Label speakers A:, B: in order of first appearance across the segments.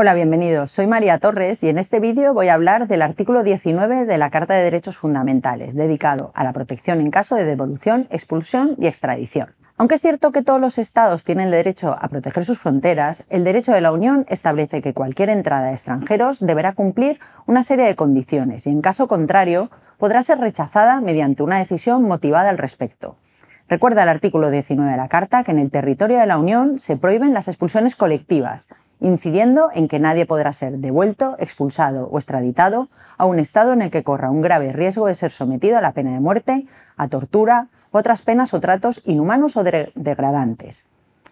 A: Hola, bienvenidos. Soy María Torres y en este vídeo voy a hablar del artículo 19 de la Carta de Derechos Fundamentales, dedicado a la protección en caso de devolución, expulsión y extradición. Aunque es cierto que todos los estados tienen el derecho a proteger sus fronteras, el derecho de la Unión establece que cualquier entrada de extranjeros deberá cumplir una serie de condiciones y en caso contrario podrá ser rechazada mediante una decisión motivada al respecto. Recuerda el artículo 19 de la Carta que en el territorio de la Unión se prohíben las expulsiones colectivas, incidiendo en que nadie podrá ser devuelto, expulsado o extraditado a un Estado en el que corra un grave riesgo de ser sometido a la pena de muerte, a tortura, otras penas o tratos inhumanos o degradantes.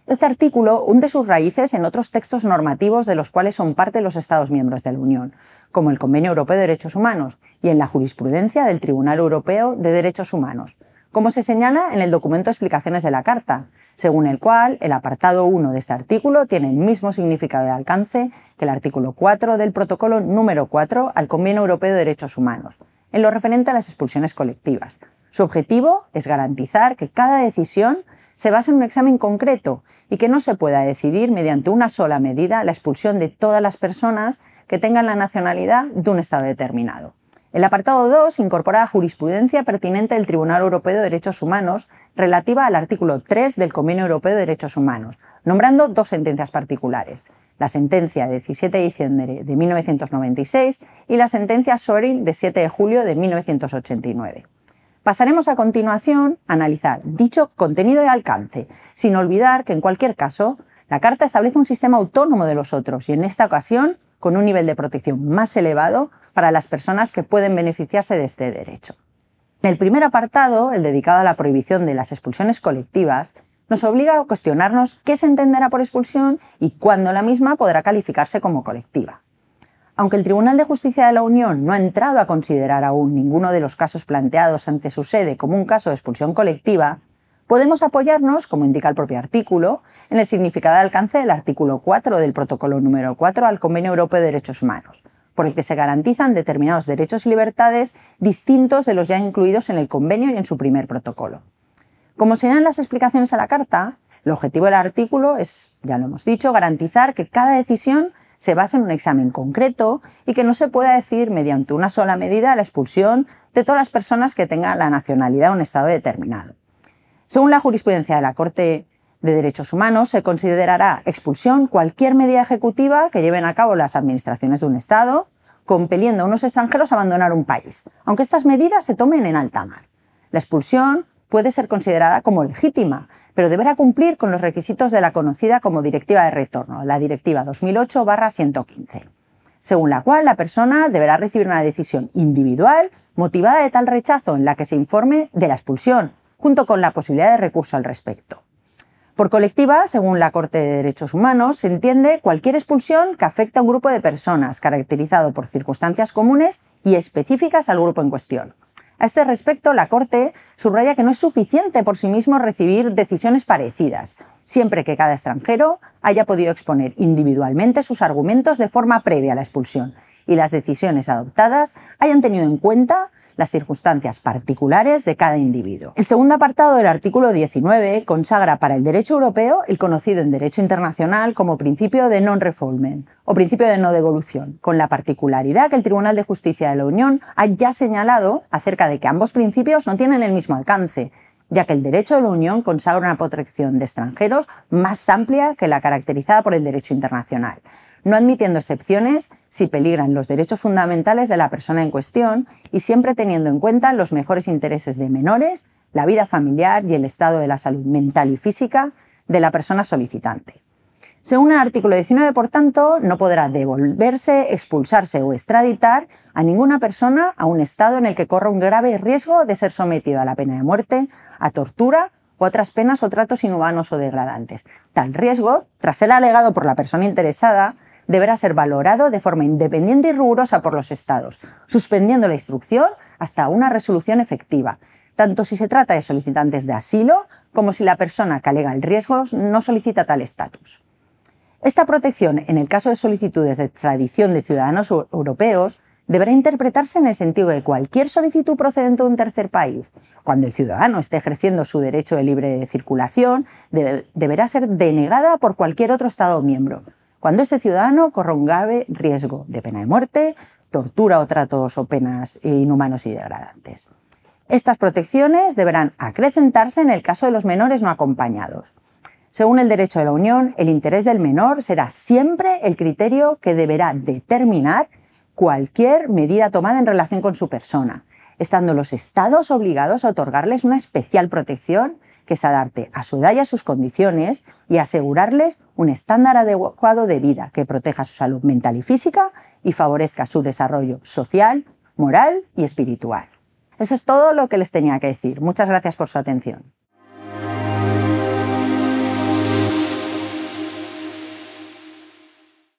A: Este artículo hunde sus raíces en otros textos normativos de los cuales son parte los Estados miembros de la Unión, como el Convenio Europeo de Derechos Humanos y en la jurisprudencia del Tribunal Europeo de Derechos Humanos, como se señala en el documento Explicaciones de la Carta, según el cual el apartado 1 de este artículo tiene el mismo significado de alcance que el artículo 4 del protocolo número 4 al Convenio Europeo de Derechos Humanos, en lo referente a las expulsiones colectivas. Su objetivo es garantizar que cada decisión se base en un examen concreto y que no se pueda decidir mediante una sola medida la expulsión de todas las personas que tengan la nacionalidad de un Estado determinado. El apartado 2 incorpora jurisprudencia pertinente del Tribunal Europeo de Derechos Humanos relativa al artículo 3 del Convenio Europeo de Derechos Humanos, nombrando dos sentencias particulares, la sentencia de 17 de diciembre de 1996 y la sentencia Sorin de 7 de julio de 1989. Pasaremos a continuación a analizar dicho contenido y alcance, sin olvidar que en cualquier caso, la Carta establece un sistema autónomo de los otros y en esta ocasión con un nivel de protección más elevado para las personas que pueden beneficiarse de este derecho. El primer apartado, el dedicado a la prohibición de las expulsiones colectivas, nos obliga a cuestionarnos qué se entenderá por expulsión y cuándo la misma podrá calificarse como colectiva. Aunque el Tribunal de Justicia de la Unión no ha entrado a considerar aún ninguno de los casos planteados ante su sede como un caso de expulsión colectiva, podemos apoyarnos, como indica el propio artículo, en el significado de alcance del artículo 4 del protocolo número 4 al Convenio Europeo de Derechos Humanos, por el que se garantizan determinados derechos y libertades distintos de los ya incluidos en el convenio y en su primer protocolo. Como serán las explicaciones a la carta, el objetivo del artículo es, ya lo hemos dicho, garantizar que cada decisión se base en un examen concreto y que no se pueda decir mediante una sola medida la expulsión de todas las personas que tengan la nacionalidad de un Estado determinado. Según la jurisprudencia de la Corte de Derechos Humanos, se considerará expulsión cualquier medida ejecutiva que lleven a cabo las administraciones de un Estado, compeliendo a unos extranjeros a abandonar un país, aunque estas medidas se tomen en alta mar. La expulsión puede ser considerada como legítima, pero deberá cumplir con los requisitos de la conocida como Directiva de Retorno, la Directiva 2008-115, según la cual la persona deberá recibir una decisión individual motivada de tal rechazo en la que se informe de la expulsión, junto con la posibilidad de recurso al respecto. Por colectiva, según la Corte de Derechos Humanos, se entiende cualquier expulsión que afecta a un grupo de personas, caracterizado por circunstancias comunes y específicas al grupo en cuestión. A este respecto, la Corte subraya que no es suficiente por sí mismo recibir decisiones parecidas, siempre que cada extranjero haya podido exponer individualmente sus argumentos de forma previa a la expulsión y las decisiones adoptadas hayan tenido en cuenta las circunstancias particulares de cada individuo. El segundo apartado del artículo 19 consagra para el derecho europeo el conocido en derecho internacional como principio de non-refoulement o principio de no devolución, con la particularidad que el Tribunal de Justicia de la Unión ha ya señalado acerca de que ambos principios no tienen el mismo alcance, ya que el derecho de la Unión consagra una protección de extranjeros más amplia que la caracterizada por el derecho internacional no admitiendo excepciones si peligran los derechos fundamentales de la persona en cuestión y siempre teniendo en cuenta los mejores intereses de menores, la vida familiar y el estado de la salud mental y física de la persona solicitante. Según el artículo 19, por tanto, no podrá devolverse, expulsarse o extraditar a ninguna persona a un estado en el que corra un grave riesgo de ser sometido a la pena de muerte, a tortura u otras penas o tratos inhumanos o degradantes. Tal riesgo, tras ser alegado por la persona interesada, deberá ser valorado de forma independiente y rigurosa por los Estados, suspendiendo la instrucción hasta una resolución efectiva, tanto si se trata de solicitantes de asilo como si la persona que alega el riesgo no solicita tal estatus. Esta protección, en el caso de solicitudes de extradición de ciudadanos europeos, deberá interpretarse en el sentido de cualquier solicitud procedente de un tercer país. Cuando el ciudadano esté ejerciendo su derecho de libre circulación, deberá ser denegada por cualquier otro Estado miembro, cuando este ciudadano corra un grave riesgo de pena de muerte, tortura o tratos o penas eh, inhumanos y degradantes. Estas protecciones deberán acrecentarse en el caso de los menores no acompañados. Según el derecho de la Unión, el interés del menor será siempre el criterio que deberá determinar cualquier medida tomada en relación con su persona, estando los estados obligados a otorgarles una especial protección que se adapte a su edad y a sus condiciones y asegurarles un estándar adecuado de vida que proteja su salud mental y física y favorezca su desarrollo social, moral y espiritual. Eso es todo lo que les tenía que decir. Muchas gracias por su atención.